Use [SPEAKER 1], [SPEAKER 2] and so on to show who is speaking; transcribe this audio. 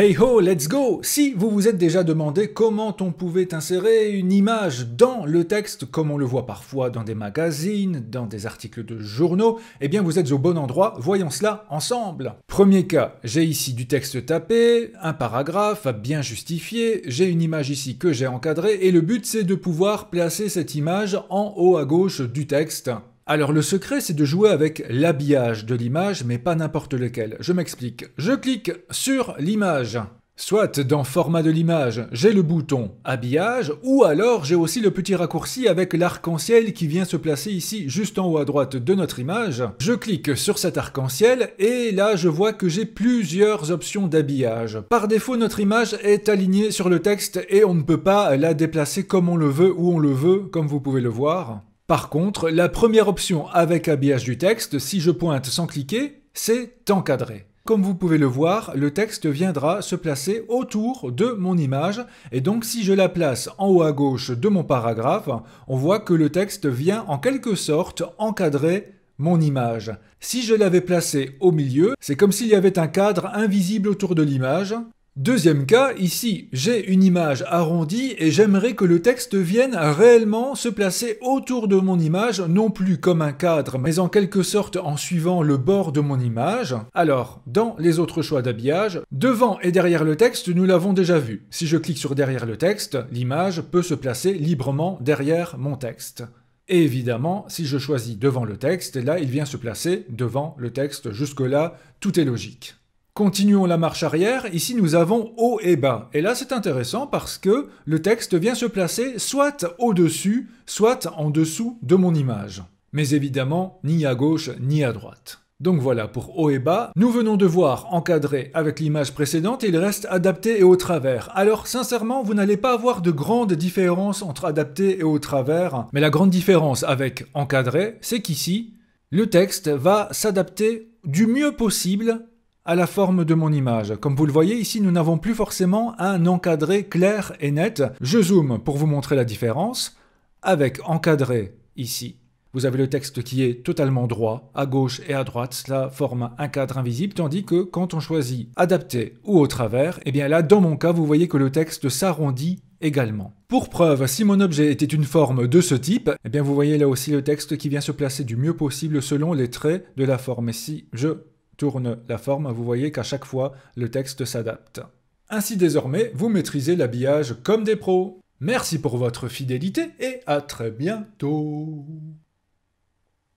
[SPEAKER 1] Hey ho, let's go Si vous vous êtes déjà demandé comment on pouvait insérer une image dans le texte, comme on le voit parfois dans des magazines, dans des articles de journaux, eh bien vous êtes au bon endroit, voyons cela ensemble Premier cas, j'ai ici du texte tapé, un paragraphe bien justifié, j'ai une image ici que j'ai encadrée, et le but c'est de pouvoir placer cette image en haut à gauche du texte. Alors le secret, c'est de jouer avec l'habillage de l'image, mais pas n'importe lequel. Je m'explique. Je clique sur l'image. Soit dans format de l'image, j'ai le bouton habillage, ou alors j'ai aussi le petit raccourci avec l'arc-en-ciel qui vient se placer ici juste en haut à droite de notre image. Je clique sur cet arc-en-ciel et là je vois que j'ai plusieurs options d'habillage. Par défaut notre image est alignée sur le texte et on ne peut pas la déplacer comme on le veut, ou on le veut, comme vous pouvez le voir. Par contre, la première option avec habillage du texte, si je pointe sans cliquer, c'est Encadrer ». Comme vous pouvez le voir, le texte viendra se placer autour de mon image et donc si je la place en haut à gauche de mon paragraphe, on voit que le texte vient en quelque sorte encadrer mon image. Si je l'avais placé au milieu, c'est comme s'il y avait un cadre invisible autour de l'image Deuxième cas, ici, j'ai une image arrondie et j'aimerais que le texte vienne réellement se placer autour de mon image, non plus comme un cadre, mais en quelque sorte en suivant le bord de mon image. Alors, dans les autres choix d'habillage, devant et derrière le texte, nous l'avons déjà vu. Si je clique sur derrière le texte, l'image peut se placer librement derrière mon texte. Et évidemment, si je choisis devant le texte, là, il vient se placer devant le texte. Jusque-là, tout est logique. Continuons la marche arrière, ici nous avons haut et bas. Et là c'est intéressant parce que le texte vient se placer soit au-dessus, soit en dessous de mon image. Mais évidemment, ni à gauche, ni à droite. Donc voilà pour haut et bas. Nous venons de voir encadré avec l'image précédente et il reste adapté et au travers. Alors sincèrement, vous n'allez pas avoir de grande différence entre adapté et au travers. Mais la grande différence avec encadré, c'est qu'ici, le texte va s'adapter du mieux possible à la forme de mon image. Comme vous le voyez ici, nous n'avons plus forcément un encadré clair et net. Je zoome pour vous montrer la différence. Avec encadré ici, vous avez le texte qui est totalement droit, à gauche et à droite, cela forme un cadre invisible, tandis que quand on choisit adapté ou au travers, et eh bien là, dans mon cas, vous voyez que le texte s'arrondit également. Pour preuve, si mon objet était une forme de ce type, et eh bien vous voyez là aussi le texte qui vient se placer du mieux possible selon les traits de la forme. Et si je tourne la forme, vous voyez qu'à chaque fois, le texte s'adapte. Ainsi désormais, vous maîtrisez l'habillage comme des pros. Merci pour votre fidélité et à très bientôt